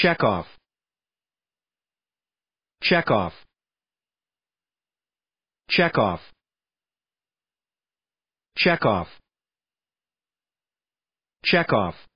Check off. Check off. Check off. Check off. Check off.